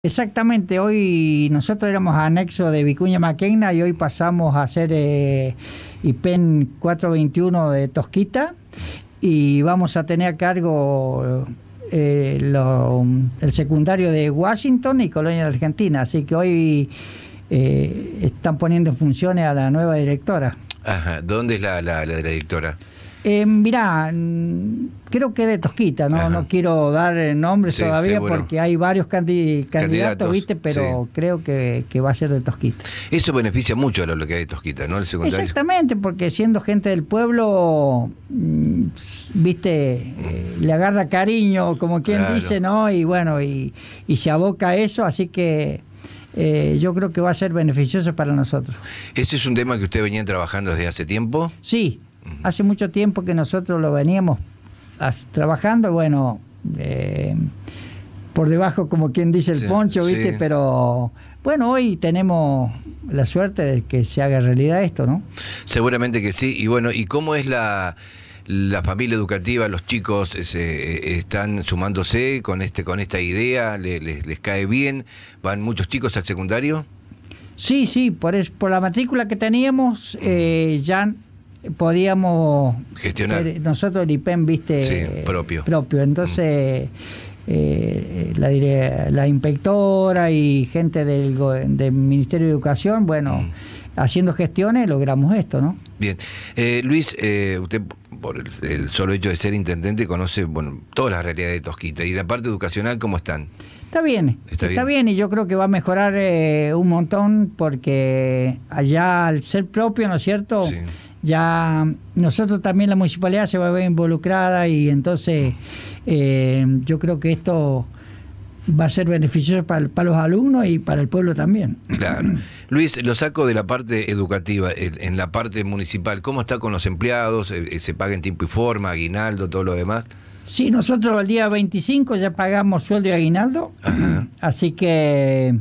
Exactamente, hoy nosotros éramos anexo de Vicuña Maquena y hoy pasamos a ser eh, IPEN 421 de Tosquita y vamos a tener a cargo eh, el secundario de Washington y Colonia de Argentina, así que hoy eh, están poniendo en funciones a la nueva directora. Ajá, ¿dónde es la directora? Eh, mirá, mm, creo que de Tosquita, no, no quiero dar eh, nombres todavía porque hay varios candidatos, ¿viste? Pero creo que, va a ser de Tosquita. Eso beneficia mucho a que hay de Tosquita, ¿no? Exactamente, porque siendo gente del pueblo, mm, ¿viste? Mm. Le agarra cariño, como quien dice, ¿no? Y bueno, y, se aboca a eso, así que. Eh, yo creo que va a ser beneficioso para nosotros. ¿Ese es un tema que usted venía trabajando desde hace tiempo? Sí, Hace mucho tiempo que nosotros lo veníamos trabajando, bueno, eh, por debajo como quien dice el poncho, ¿viste? Pero bueno, hoy tenemos la suerte de que se haga realidad esto, ¿no? Seguramente que sí. Y bueno, ¿y cómo es la familia educativa, los chicos eh, eh, están sumándose con este con esta idea, les, cae bien, van muchos chicos al secundario. Sí, sí, por, es, por la matrícula que teníamos eh, ya podíamos gestionar nosotros el IPEM viste propio. propio entonces mm. eh, la, la inspectora y gente del, del, Ministerio de Educación bueno mm. haciendo gestiones logramos esto no bien eh, Luis eh, usted por el, solo hecho de ser intendente conoce bueno todas las realidades de Tosquita y la parte educacional cómo están Está bien, está, bien. y yo creo que va a mejorar un montón porque allá al ser propio, ¿no es cierto? Sí ya nosotros también la municipalidad se va a ver involucrada y entonces eh, yo creo que esto va a ser beneficioso para, los alumnos y para el pueblo también. Claro. Luis, lo saco de la parte educativa, en la parte municipal, ¿cómo está con los empleados? Eh, eh, ¿Se paga en tiempo y forma, aguinaldo, todo lo demás? Sí, nosotros el día 25 ya pagamos sueldo y aguinaldo, así que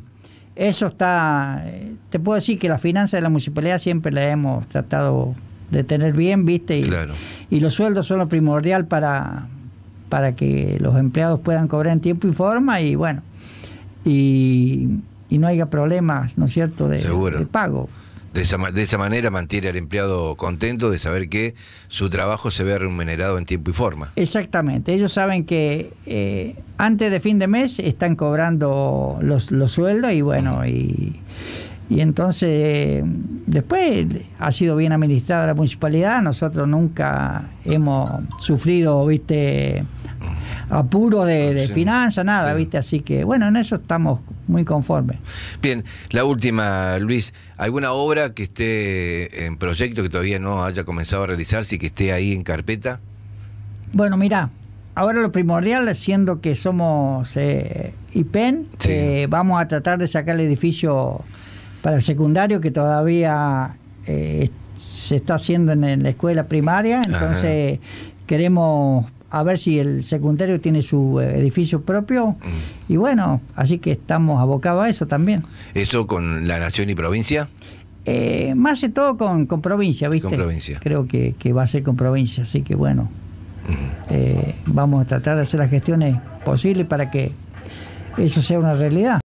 eso está, te puedo decir que la finanza de la municipalidad siempre la hemos tratado de tener bien, ¿viste? Y, y los sueldos son lo primordial para, para que los empleados puedan cobrar en tiempo y forma y bueno, y, y no haya problemas, ¿no es cierto?, de, pago. De esa, de esa, manera mantiene al empleado contento de saber que su trabajo se ve remunerado en tiempo y forma. Exactamente. Ellos saben que eh, antes de fin de mes están cobrando los, los sueldos y bueno, y, y entonces después ha sido bien administrada la municipalidad, nosotros nunca hemos sufrido, viste, apuro de, ah, finanzas, nada, viste, así que bueno, en eso estamos muy conformes. Bien, la última, Luis, ¿alguna obra que esté en proyecto que todavía no haya comenzado a realizarse y que esté ahí en carpeta? Bueno, mira, ahora lo primordial, siendo que somos eh, IPEN, eh, vamos a tratar de sacar el edificio para el secundario que todavía eh, se está haciendo en, la escuela primaria, entonces queremos a ver si el secundario tiene su eh, edificio propio mm. y bueno, así que estamos abocados a eso también. ¿Eso con la nación y provincia? Eh, más de todo con, provincia, ¿viste? Con provincia. Creo que, que, va a ser con provincia, así que bueno, mm. vamos a tratar de hacer las gestiones posibles para que eso sea una realidad.